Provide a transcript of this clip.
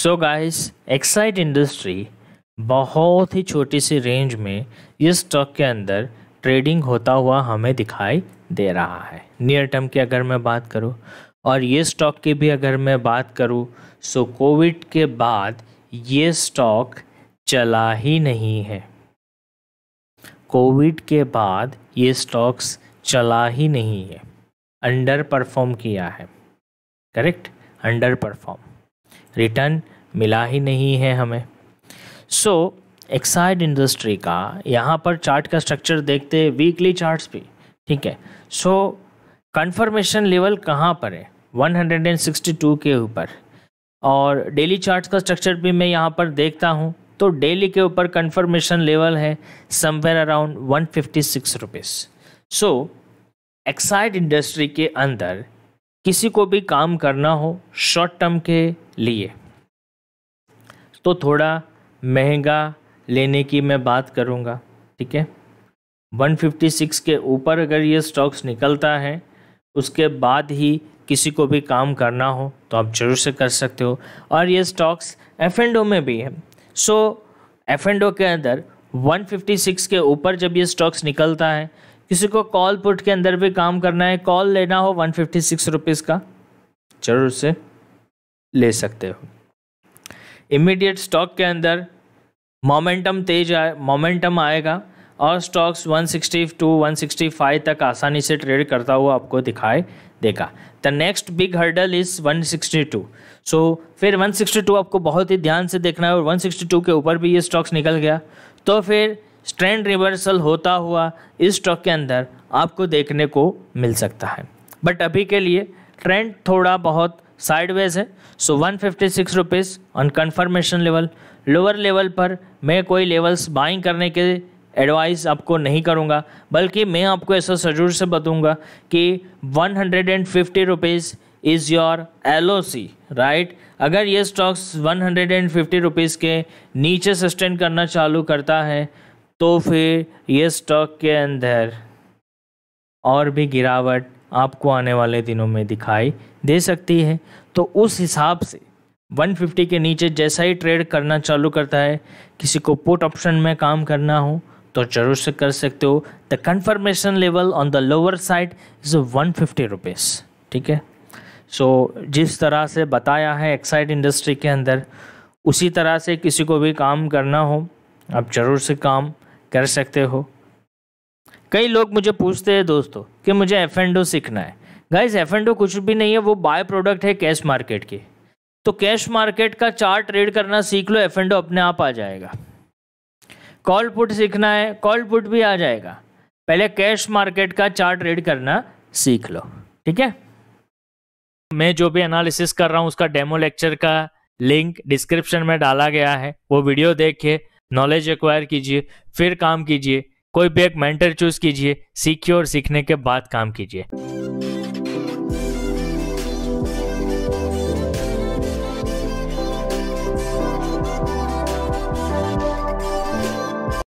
so guys Exide industry बहुत ही छोटी सी range में इस स्टॉक के अंदर ट्रेडिंग होता हुआ हमें दिखाई दे रहा है नियर टर्म की अगर मैं बात करूँ और ये स्टॉक की भी अगर मैं बात करूँ सो कोविड के बाद ये स्टॉक चला ही नहीं है कोविड के बाद ये स्टॉक्स चला ही नहीं है अंडर परफॉर्म किया है करेक्ट अंडर परफॉर्म रिटर्न मिला ही नहीं है हमें सो एक्साइड इंडस्ट्री का यहाँ पर चार्ट का स्ट्रक्चर देखते हैं वीकली चार्ट्स भी ठीक है सो कंफर्मेशन लेवल कहाँ पर है 162 के ऊपर और डेली चार्ट्स का स्ट्रक्चर भी मैं यहाँ पर देखता हूँ तो डेली के ऊपर कंफर्मेशन लेवल है somewhere around one fifty six rupees so Exide industry के अंदर किसी को भी काम करना हो शॉर्ट टर्म के लिए तो थोड़ा महंगा लेने की मैं बात करूँगा ठीक है 156 के ऊपर अगर ये स्टॉक्स निकलता है उसके बाद ही किसी को भी काम करना हो तो आप जरूर से कर सकते हो और ये स्टॉक्स एफ एंड ओ में भी है सो एफ एंड ओ के अंदर 156 के ऊपर जब ये स्टॉक्स निकलता है किसी को कॉल पुट के अंदर भी काम करना है कॉल लेना हो वन फिफ्टी सिक्स रुपीज़ का जरूर से ले सकते हो इमीडिएट स्टॉक के अंदर मोमेंटम तेज आए मोमेंटम आएगा और स्टॉक्स सिक्सटी टू 165 तक आसानी से ट्रेड करता हुआ आपको दिखाई देगा the next big hurdle is 162 so फिर 162 आपको बहुत ही ध्यान से देखना है और 162 के ऊपर भी ये स्टॉक्स निकल गया तो फिर स्ट्रेंड रिवर्सल होता हुआ इस स्टॉक के अंदर आपको देखने को मिल सकता है बट अभी के लिए ट्रेंड थोड़ा बहुत साइडवेज है so one fifty six rupees on confirmation level lower level पर मैं कोई लेवल्स बाइंग करने के एडवाइस आपको नहीं करूँगा बल्कि मैं आपको ऐसा सजूर से बताऊँगा कि one hundred and fifty rupees is your L O C right अगर ये stocks one hundred and fifty rupees के नीचे सस्टेन करना चालू करता है तो फिर ये स्टॉक के अंदर और भी गिरावट आपको आने वाले दिनों में दिखाई दे सकती है तो उस हिसाब से 150 के नीचे जैसा ही ट्रेड करना चालू करता है किसी को पुट ऑप्शन में काम करना हो तो जरूर से कर सकते हो the confirmation level on the lower side is one fifty rupees ठीक है सो so, जिस तरह से बताया है एक्साइड इंडस्ट्री के अंदर उसी तरह से किसी को भी काम करना हो आप ज़रूर से काम कर सकते हो कई लोग मुझे पूछते हैं दोस्तों कि मुझे एफ एंड ओ सीखना है गाइज एफ एंड ओ कुछ भी नहीं है वो बाय प्रोडक्ट है कैश मार्केट की तो कैश मार्केट का चार्ट ट्रेड करना सीख लो एफ एंड ओ अपने आप आ जाएगा कॉल पुट सीखना है कॉल पुट भी आ जाएगा पहले कैश मार्केट का चार्ट ट्रेड करना सीख लो ठीक है मैं जो भी एनालिसिस कर रहा हूँ उसका डेमो लेक्चर का लिंक डिस्क्रिप्शन में डाला गया है वो वीडियो देखिए नॉलेज एक्वायर कीजिए फिर काम कीजिए कोई भी एक मेंटर चूज कीजिए सीखिए और सीखने के बाद काम कीजिए